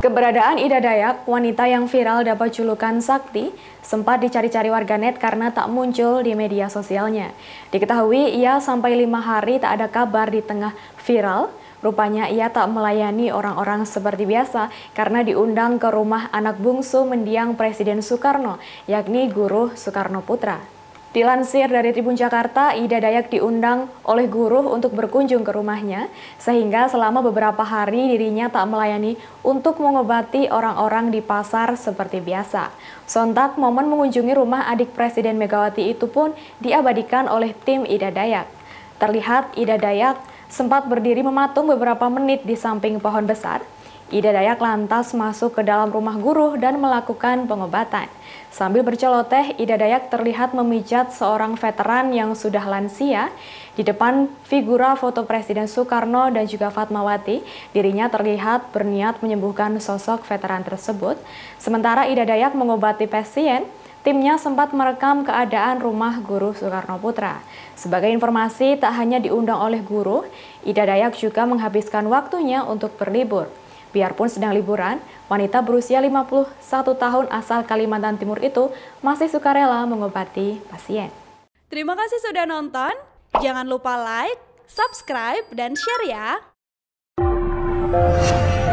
Keberadaan Ida Dayak, wanita yang viral dapat julukan Sakti, sempat dicari-cari warganet karena tak muncul di media sosialnya. Diketahui ia sampai lima hari tak ada kabar di tengah viral, rupanya ia tak melayani orang-orang seperti biasa karena diundang ke rumah anak bungsu mendiang Presiden Soekarno, yakni guru Soekarno Putra. Dilansir dari Tribun Jakarta, Ida Dayak diundang oleh guru untuk berkunjung ke rumahnya, sehingga selama beberapa hari dirinya tak melayani untuk mengobati orang-orang di pasar seperti biasa. Sontak, momen mengunjungi rumah adik Presiden Megawati itu pun diabadikan oleh tim Ida Dayak. Terlihat Ida Dayak sempat berdiri mematung beberapa menit di samping pohon besar, Ida Dayak lantas masuk ke dalam rumah guru dan melakukan pengobatan. Sambil berceloteh, Ida Dayak terlihat memijat seorang veteran yang sudah lansia. Di depan figura foto Presiden Soekarno dan juga Fatmawati, dirinya terlihat berniat menyembuhkan sosok veteran tersebut. Sementara Ida Dayak mengobati pasien, timnya sempat merekam keadaan rumah guru Soekarno Putra. Sebagai informasi, tak hanya diundang oleh guru, Ida Dayak juga menghabiskan waktunya untuk berlibur. Biarpun sedang liburan, wanita berusia 51 tahun asal Kalimantan Timur itu masih sukarela mengobati pasien. Terima kasih sudah nonton. Jangan lupa like, subscribe, dan share ya.